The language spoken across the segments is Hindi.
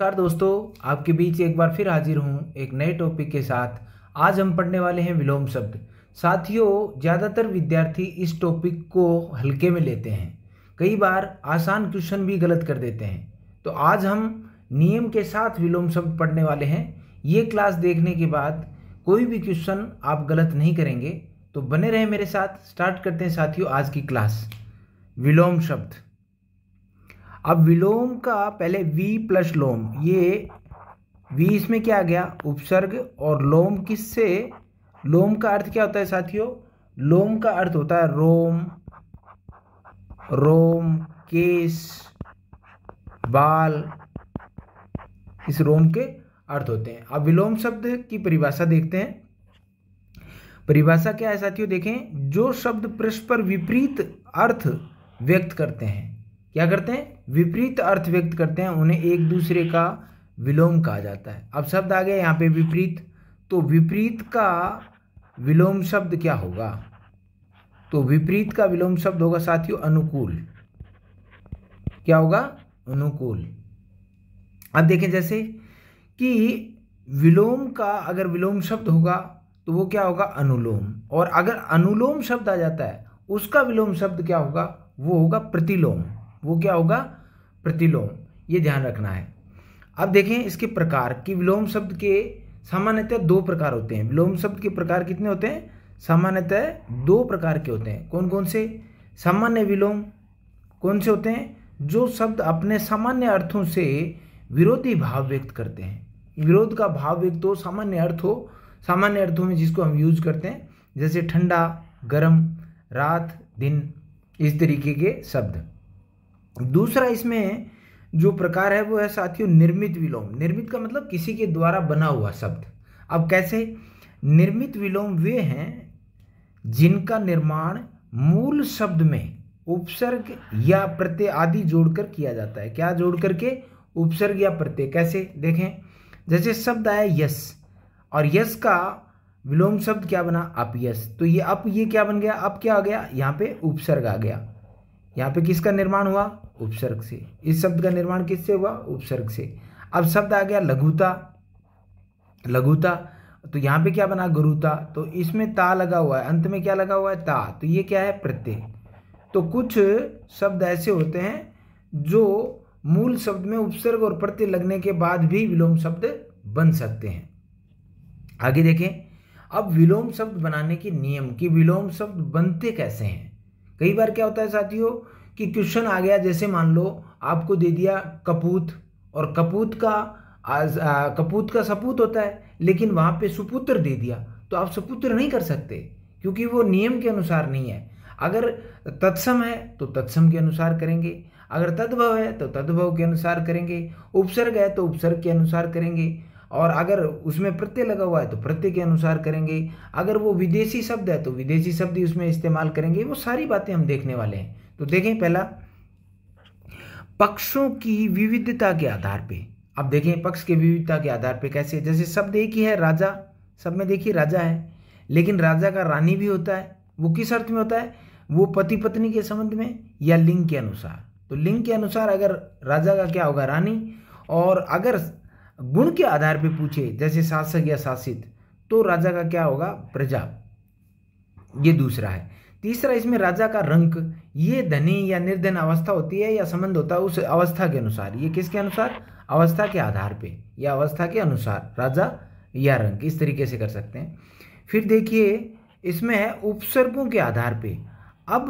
नमस्कार दोस्तों आपके बीच एक बार फिर हाजिर हूँ एक नए टॉपिक के साथ आज हम पढ़ने वाले हैं विलोम शब्द साथियों ज़्यादातर विद्यार्थी इस टॉपिक को हल्के में लेते हैं कई बार आसान क्वेश्चन भी गलत कर देते हैं तो आज हम नियम के साथ विलोम शब्द पढ़ने वाले हैं ये क्लास देखने के बाद कोई भी क्वेश्चन आप गलत नहीं करेंगे तो बने रहे मेरे साथ स्टार्ट करते हैं साथियों आज की क्लास विलोम शब्द अब विलोम का पहले वी प्लस लोम ये वी इसमें क्या आ गया उपसर्ग और लोम किससे लोम का अर्थ क्या होता है साथियों लोम का अर्थ होता है रोम रोम केस बाल इस रोम के अर्थ होते हैं अब विलोम शब्द की परिभाषा देखते हैं परिभाषा क्या है साथियों देखें जो शब्द परस्पर विपरीत अर्थ व्यक्त करते हैं क्या करते हैं विपरीत अर्थ व्यक्त करते हैं उन्हें एक दूसरे का विलोम कहा जाता है अब शब्द आ गया यहाँ पे विपरीत तो विपरीत का विलोम शब्द क्या होगा तो विपरीत का विलोम शब्द होगा साथियों अनुकूल क्या होगा अनुकूल अब देखें जैसे कि विलोम का अगर विलोम शब्द होगा तो वो क्या होगा अनुलोम और अगर अनुलोम शब्द आ जाता है उसका विलोम शब्द क्या होगा वो होगा प्रतिलोम वो क्या होगा प्रतिलोम ये ध्यान रखना है अब देखें इसके प्रकार कि विलोम शब्द के सामान्यतः दो प्रकार होते हैं विलोम शब्द के प्रकार कितने होते हैं सामान्यतः दो प्रकार के होते हैं कौन कौन से सामान्य विलोम कौन से होते हैं जो शब्द अपने सामान्य अर्थों से विरोधी भाव व्यक्त करते हैं विरोध का भाव व्यक्त हो सामान्य अर्थ हो सामान्य अर्थों में जिसको हम यूज करते हैं जैसे ठंडा गर्म रात दिन इस तरीके के शब्द दूसरा इसमें जो प्रकार है वो है साथियों निर्मित विलोम निर्मित का मतलब किसी के द्वारा बना हुआ शब्द अब कैसे निर्मित विलोम वे हैं जिनका निर्माण मूल शब्द में उपसर्ग या प्रत्यय आदि जोड़कर किया जाता है क्या जोड़ करके उपसर्ग या प्रत्यय कैसे देखें जैसे शब्द आया यस और यस का विलोम शब्द क्या बना अपयस तो ये अप ये क्या बन गया अब क्या आ गया यहाँ पे उपसर्ग आ गया यहाँ पे किसका निर्माण हुआ उपसर्ग से इस शब्द का निर्माण किससे हुआ उपसर्ग से अब शब्द आ गया लघुता लघुता तो यहाँ पे क्या बना गुरुता तो इसमें ता लगा हुआ है अंत में क्या लगा हुआ है ता तो ये क्या है प्रत्यय तो कुछ शब्द ऐसे होते हैं जो मूल शब्द में उपसर्ग और प्रत्यय लगने के बाद भी विलोम शब्द बन सकते हैं आगे देखें अब विलोम शब्द बनाने के नियम कि विलोम शब्द बनते कैसे हैं कई बार क्या होता है साथियों कि क्वेश्चन आ गया जैसे मान लो आपको दे दिया कपूत और कपूत का आज आ, कपूत का सपूत होता है लेकिन वहाँ पे सुपुत्र दे दिया तो आप सुपुत्र नहीं कर सकते क्योंकि वो नियम के अनुसार नहीं है अगर तत्सम है तो तत्सम के अनुसार करेंगे अगर तद्भव है तो तद्भव के अनुसार करेंगे उपसर्ग है तो उपसर्ग के अनुसार करेंगे और अगर उसमें प्रत्यय लगा हुआ है तो प्रत्यय के अनुसार करेंगे अगर वो विदेशी शब्द है तो विदेशी शब्द ही उसमें इस्तेमाल करेंगे वो सारी बातें हम देखने वाले हैं तो देखें पहला पक्षों की विविधता के आधार पे अब देखें पक्ष के विविधता के आधार पे कैसे जैसे शब्द एक ही है राजा सब में देखिए राजा है लेकिन राजा का रानी भी होता है वो किस अर्थ में होता है वो पति पत्नी के संबंध में या लिंग के अनुसार तो लिंग के अनुसार अगर राजा का क्या होगा रानी और अगर गुण के आधार पे पूछे जैसे शासक या शासित तो राजा का क्या होगा प्रजा ये दूसरा है तीसरा इसमें राजा का रंक ये धनी या निर्धन अवस्था होती है या संबंध होता है उस अवस्था के अनुसार ये किसके अनुसार अवस्था के आधार पे या अवस्था के अनुसार राजा या रंक इस तरीके से कर सकते हैं फिर देखिए इसमें है उपसर्गों के आधार पे अब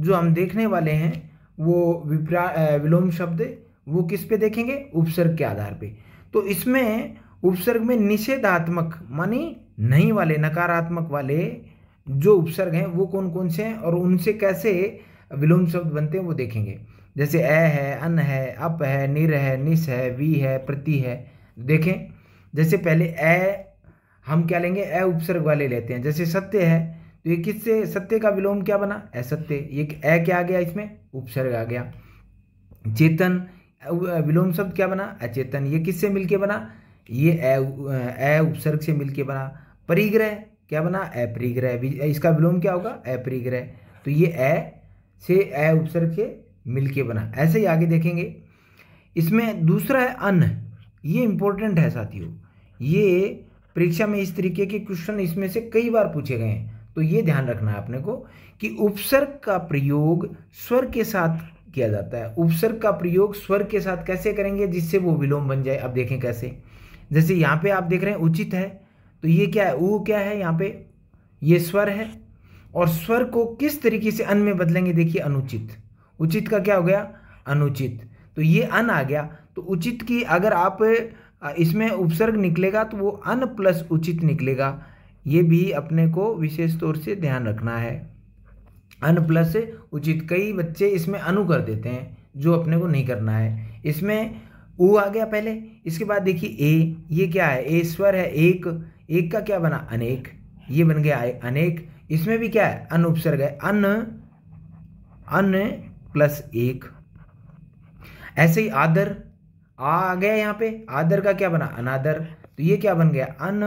जो हम देखने वाले हैं वो विप्रा विलोम शब्द वो किस पे देखेंगे उपसर्ग के आधार पे तो इसमें उपसर्ग में निषेधात्मक मानी नहीं वाले नकारात्मक वाले जो उपसर्ग हैं वो कौन कौन से हैं और उनसे कैसे विलोम शब्द बनते हैं वो देखेंगे जैसे ए है अन है अप है निर है निस है वी है प्रति है देखें जैसे पहले ए हम क्या लेंगे ए उपसर्ग वाले लेते हैं जैसे सत्य है तो ये किससे सत्य का विलोम क्या बना असत्य ये ए क्या आ गया इसमें उपसर्ग आ गया चेतन विलोम शब्द क्या बना अचेतन ये किससे मिलके बना ये अ उपसर्ग से मिलके बना परिग्रह क्या बना अपरिग्रह इसका विलोम क्या होगा अपरिग्रह तो ये अ से अ उपसर्ग से मिलके बना ऐसे ही आगे देखेंगे इसमें दूसरा है अन्न ये इंपॉर्टेंट है साथियों ये परीक्षा में इस तरीके के क्वेश्चन इसमें से कई बार पूछे गए हैं तो ये ध्यान रखना है अपने को कि उपसर्ग का प्रयोग स्वर के साथ किया जाता है उपसर्ग का प्रयोग स्वर के साथ कैसे करेंगे जिससे वो विलोम बन जाए अब देखें कैसे जैसे यहाँ पे आप देख रहे हैं उचित है तो ये क्या है ऊ क्या है यहाँ पे ये स्वर है और स्वर को किस तरीके से अन में बदलेंगे देखिए अनुचित उचित का क्या हो गया अनुचित तो ये अन आ गया तो उचित की अगर आप इसमें उपसर्ग निकलेगा तो वो अन प्लस उचित निकलेगा ये भी अपने को विशेष तौर से ध्यान रखना है अन प्लस उचित कई बच्चे इसमें अनु कर देते हैं जो अपने को नहीं करना है इसमें उ आ गया पहले इसके बाद देखिए ए ये क्या है ए स्वर है एक एक का क्या बना अनेक ये बन गया अनेक इसमें भी क्या है अन उपसर्ग है अन अन प्लस एक ऐसे ही आदर आ आ गया यहाँ पे आदर का क्या बना अनादर तो ये क्या बन गया अन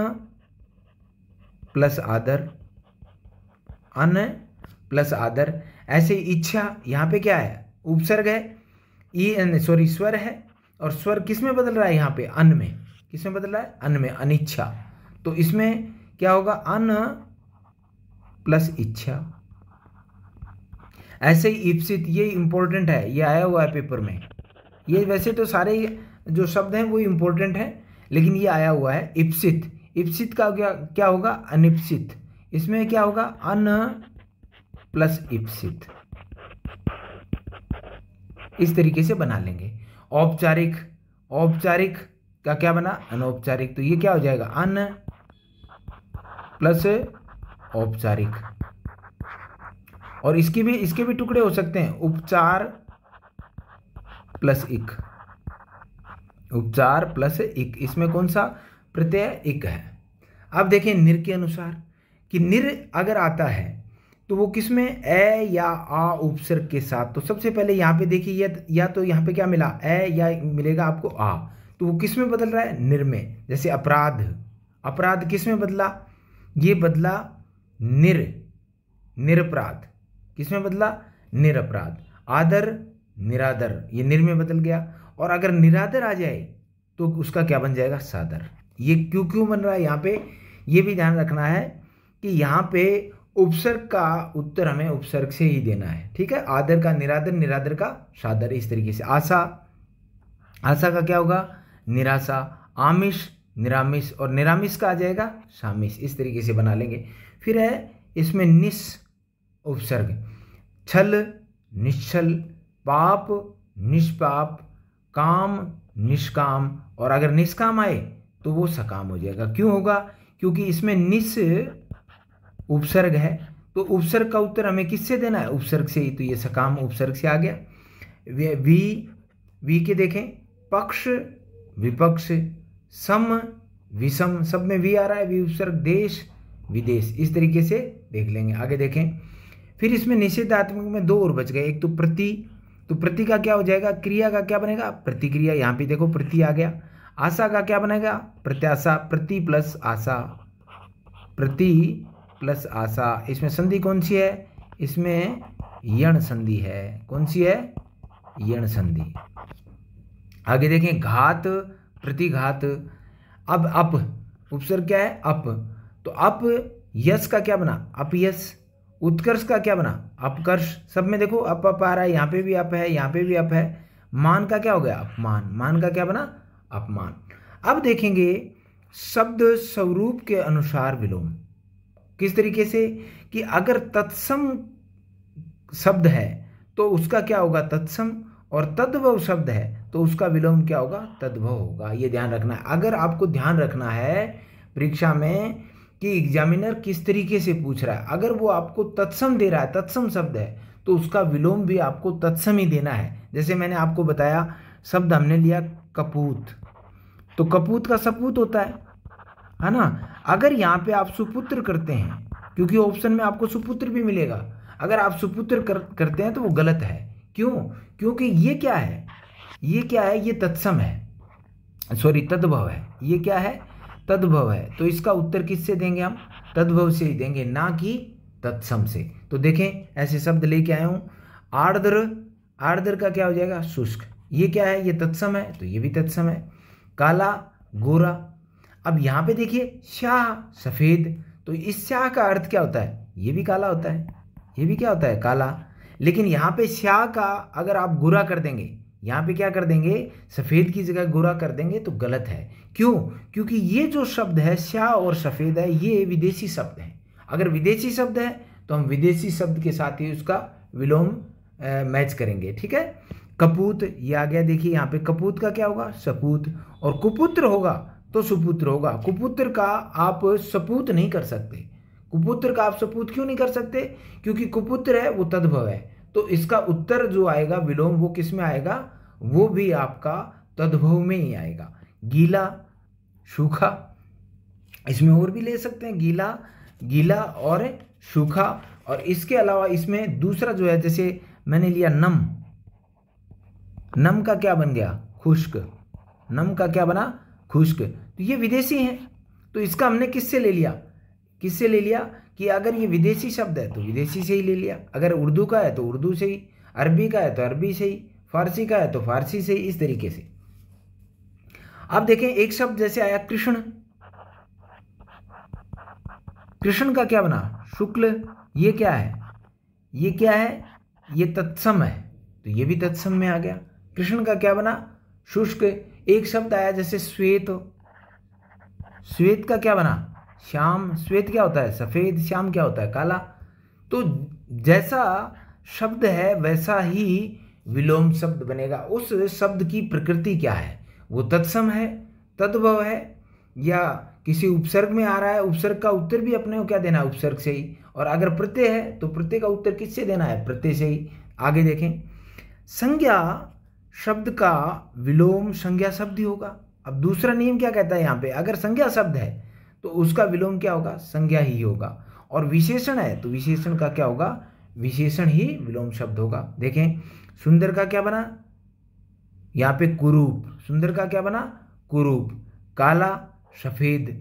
प्लस आदर अन प्लस आदर ऐसे इच्छा यहाँ पे क्या है उपसर्ग है ई सॉरी स्वर है और स्वर किस में बदल रहा है यहाँ पे अन में किस में बदल रहा है अन में अनिच्छा तो इसमें क्या होगा अन प्लस इच्छा ऐसे ही इप्सित ये इंपॉर्टेंट है ये आया हुआ है पेपर में ये वैसे तो सारे जो शब्द हैं वो इंपॉर्टेंट हैं लेकिन ये आया हुआ है इप्सित इप्सित का क्या क्या होगा अनिप्सित इसमें क्या होगा अन प्लस इप्सित इस तरीके से बना लेंगे औपचारिक औपचारिक का क्या बना अनौपचारिक तो ये क्या हो जाएगा अन प्लस औपचारिक और इसके भी इसके भी टुकड़े हो सकते हैं उपचार प्लस इक उपचार प्लस इक इसमें कौन सा प्रत्यय इक है अब देखें निर के अनुसार कि निर अगर आता है तो वो किस में ए या आ उपसर्ग के साथ तो सबसे पहले यहाँ पे देखिए या, या तो यहाँ पे क्या मिला ए या मिलेगा आपको आ तो वो किस में बदल रहा है निर्मय जैसे अपराध अपराध किस में बदला ये बदला निर निरपराध किस में बदला निरअपराध आदर निरादर ये निर्मय बदल गया और अगर निरादर आ जाए तो उसका क्या बन जाएगा सादर ये क्यों क्यों बन रहा है यहाँ पे ये भी ध्यान रखना है कि यहाँ पे उपसर्ग का उत्तर हमें उपसर्ग से ही देना है ठीक है आदर का निरादर निरादर का सादर इस तरीके से आशा आशा का क्या होगा निराशा आमिष निरामिष और निरामिष का आ जाएगा सामिष इस तरीके से बना लेंगे फिर है इसमें निस उपसर्ग छल निश्छल पाप निष्पाप काम निष्काम और अगर निष्काम आए तो वो सकाम हो जाएगा क्यों होगा क्योंकि इसमें निस उपसर्ग है तो उपसर्ग का उत्तर हमें किससे देना है उपसर्ग से ही तो ये सकाम उपसर्ग से आ गया वी वी के देखें पक्ष विपक्ष सम विषम सब में वी आ रहा है वी उपसर्ग देश विदेश इस तरीके से देख लेंगे आगे देखें फिर इसमें निषेधात्मक में दो और बच गए एक तो प्रति तो प्रति का क्या हो जाएगा क्रिया का क्या बनेगा प्रतिक्रिया यहाँ पे देखो प्रति आ गया आशा का क्या बनेगा प्रत्याशा प्रति प्लस आशा प्रति प्लस आशा इसमें संधि कौन सी है इसमें यण संधि है कौन सी है यण संधि आगे देखें घात प्रतिघात अब अप उपसर क्या है अप तो अप यस का क्या बना अपयस उत्कर्ष का क्या बना अपकर्ष सब में देखो अप अप आ रहा है यहां पे भी अप है यहां पे भी अप है मान का क्या हो गया अपमान मान का क्या बना अपमान अब देखेंगे शब्द स्वरूप के अनुसार विलोम किस तरीके से कि अगर तत्सम शब्द है तो उसका क्या होगा तत्सम और तद्भव शब्द है तो उसका विलोम क्या होगा तद्भव होगा ये ध्यान रखना है अगर आपको ध्यान रखना है परीक्षा में कि एग्जामिनर किस तरीके से पूछ रहा है अगर वो आपको तत्सम दे रहा है तत्सम शब्द है तो उसका विलोम भी आपको तत्सम ही देना है जैसे मैंने आपको बताया शब्द हमने लिया कपूत तो कपूत का सपूत होता है है ना अगर यहाँ पे आप सुपुत्र करते हैं क्योंकि ऑप्शन में आपको सुपुत्र भी मिलेगा अगर आप सुपुत्र कर, करते हैं तो वो गलत है क्यों क्योंकि ये क्या है ये क्या है ये तत्सम है सॉरी तद्भव है ये क्या है तद्भव है तो इसका उत्तर किससे देंगे हम तद्भव से ही देंगे ना कि तत्सम से तो देखें ऐसे शब्द लेके आया हूँ आर्द्र आर्द्र का क्या हो जाएगा शुष्क ये क्या है ये तत्सम है तो ये भी तत्सम है काला गोरा अब यहाँ पे देखिए शाह सफ़ेद तो इस शाह का अर्थ क्या होता है ये भी काला होता है ये भी क्या होता है काला लेकिन यहाँ पे शाह का अगर आप गुरा कर देंगे यहाँ पे क्या कर देंगे सफ़ेद की जगह गुरा कर देंगे तो गलत है क्यों क्योंकि ये जो शब्द है शाह और सफ़ेद है ये विदेशी शब्द है अगर विदेशी शब्द है तो हम विदेशी शब्द के साथ ही उसका विलोम मैच करेंगे ठीक है कपूत ये आ गया देखिए यहाँ पे कपूत का क्या होगा सपूत और कुपुत्र होगा तो सुपुत्र होगा कुपुत्र का आप सपूत नहीं कर सकते कुपुत्र का आप सपूत क्यों नहीं कर सकते क्योंकि कुपुत्र है वो तद्भव है तो इसका उत्तर जो आएगा विलोम वो किस में आएगा वो भी आपका तद्भव में ही आएगा गीला सूखा इसमें और भी ले सकते हैं गीला गीला और सूखा और इसके अलावा इसमें दूसरा जो है जैसे मैंने लिया नम नम का क्या बन गया खुश्क नम का क्या बना खुश्क तो ये विदेशी हैं तो इसका हमने किससे ले लिया किससे ले लिया कि अगर ये विदेशी शब्द है तो विदेशी से ही ले लिया अगर उर्दू का है तो उर्दू से ही अरबी का है तो अरबी से ही फारसी का है तो फारसी से ही इस तरीके से अब देखें एक शब्द जैसे आया कृष्ण कृष्ण का क्या बना शुक्ल ये क्या है ये क्या है ये तत्सम है तो ये भी तत्सम में आ गया कृष्ण का क्या बना शुष्क एक शब्द आया जैसे श्वेत श्वेत का क्या बना श्याम श्वेत क्या होता है सफ़ेद श्याम क्या होता है काला तो जैसा शब्द है वैसा ही विलोम शब्द बनेगा उस शब्द की प्रकृति क्या है वो तत्सम है तद्भव है या किसी उपसर्ग में आ रहा है उपसर्ग का उत्तर भी अपने को क्या देना है उपसर्ग से ही और अगर प्रत्यय है तो प्रत्यय का उत्तर किससे देना है प्रत्यय से ही आगे देखें संज्ञा शब्द का विलोम संज्ञा शब्द ही होगा अब दूसरा नियम क्या कहता है यहाँ पे अगर संज्ञा शब्द है तो उसका विलोम क्या होगा संज्ञा ही होगा और विशेषण है तो विशेषण का क्या होगा विशेषण ही विलोम शब्द होगा देखें सुंदर का क्या बना यहाँ पे कुरूप सुंदर का क्या बना कुरूप काला सफ़ेद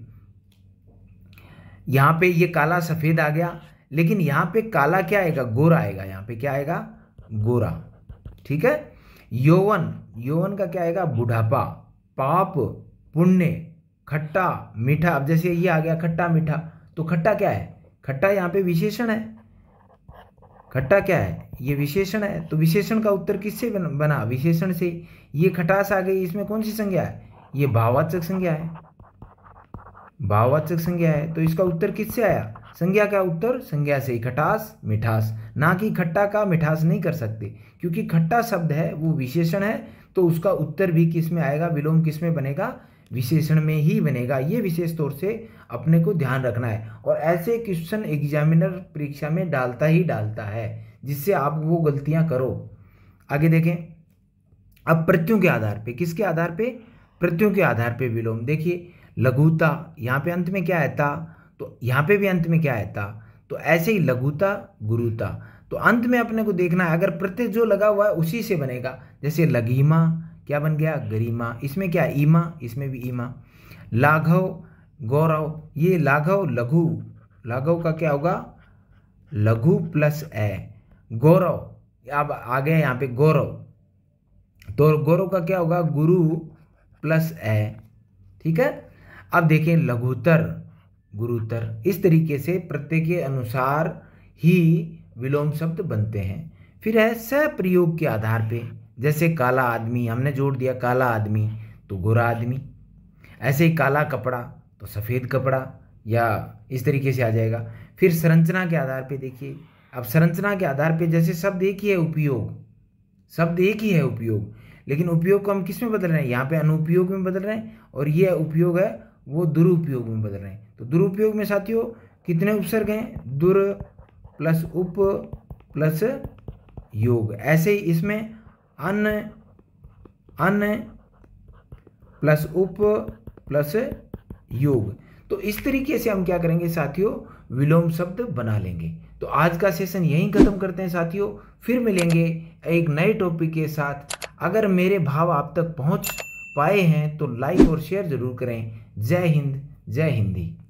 यहाँ पे ये काला सफ़ेद आ गया लेकिन यहाँ पे काला क्या आएगा गोरा आएगा यहाँ पे क्या आएगा गोरा ठीक है यौवन यौवन का क्या आएगा बुढ़ापा पाप पुण्य खट्टा मीठा अब जैसे ये आ गया खट्टा मीठा तो खट्टा क्या है खट्टा यहाँ पे विशेषण है खट्टा क्या है ये विशेषण है तो विशेषण का उत्तर किससे बना विशेषण से ये खटास आ गई इसमें कौन सी संज्ञा है ये भाववाचक संज्ञा है भाववाचक संज्ञा है तो इसका उत्तर किससे आया संज्ञा का उत्तर संज्ञा से खटास मिठास ना कि खट्टा का मिठास नहीं कर सकते क्योंकि खट्टा शब्द है वो विशेषण है तो उसका उत्तर भी किस में आएगा विलोम किस में बनेगा विशेषण में ही बनेगा ये विशेष तौर से अपने को ध्यान रखना है और ऐसे क्वेश्चन एग्जामिनर परीक्षा में डालता ही डालता है जिससे आप वो गलतियां करो आगे देखें अब प्रत्ययों के आधार पे किसके आधार पे प्रत्ययों के आधार पे विलोम देखिए लघुता यहाँ पे अंत में क्या आता तो यहाँ पे भी अंत में क्या आता तो ऐसे ही लघुता गुरुता तो अंत में अपने को देखना है अगर प्रत्यय जो लगा हुआ है उसी से बनेगा जैसे लगीमा क्या बन गया गरीमा इसमें क्या ईमा इसमें भी ईमा लाघव गौरव ये लाघव लघु लाघव का क्या होगा लघु प्लस ए गौरव अब आ गए यहाँ पे गौरव तो गौरव का क्या होगा गुरु प्लस ए ठीक है अब देखें लघुतर गुरुतर इस तरीके से प्रत्यय के अनुसार ही विलोम शब्द बनते हैं फिर है सह प्रयोग के आधार पे जैसे काला आदमी हमने जोड़ दिया काला आदमी तो गोरा आदमी ऐसे ही काला कपड़ा तो सफ़ेद कपड़ा या इस तरीके से आ जाएगा फिर संरचना के आधार पे देखिए अब संरचना के आधार पे जैसे शब्द एक ही है उपयोग शब्द एक ही है उपयोग लेकिन उपयोग को हम किस में बदल रहे हैं यहाँ पे अनुपयोग में बदल रहे हैं और ये उपयोग है वो दुरुपयोग में बदल रहे हैं तो दुरुपयोग में साथियों कितने उपसर्ग हैं दुर प्लस उप प्लस योग ऐसे ही इसमें अन्य अन्न प्लस उप प्लस योग तो इस तरीके से हम क्या करेंगे साथियों विलोम शब्द बना लेंगे तो आज का सेशन यहीं ख़त्म करते हैं साथियों फिर मिलेंगे एक नए टॉपिक के साथ अगर मेरे भाव आप तक पहुंच पाए हैं तो लाइक और शेयर ज़रूर करें जय हिंद जय हिंदी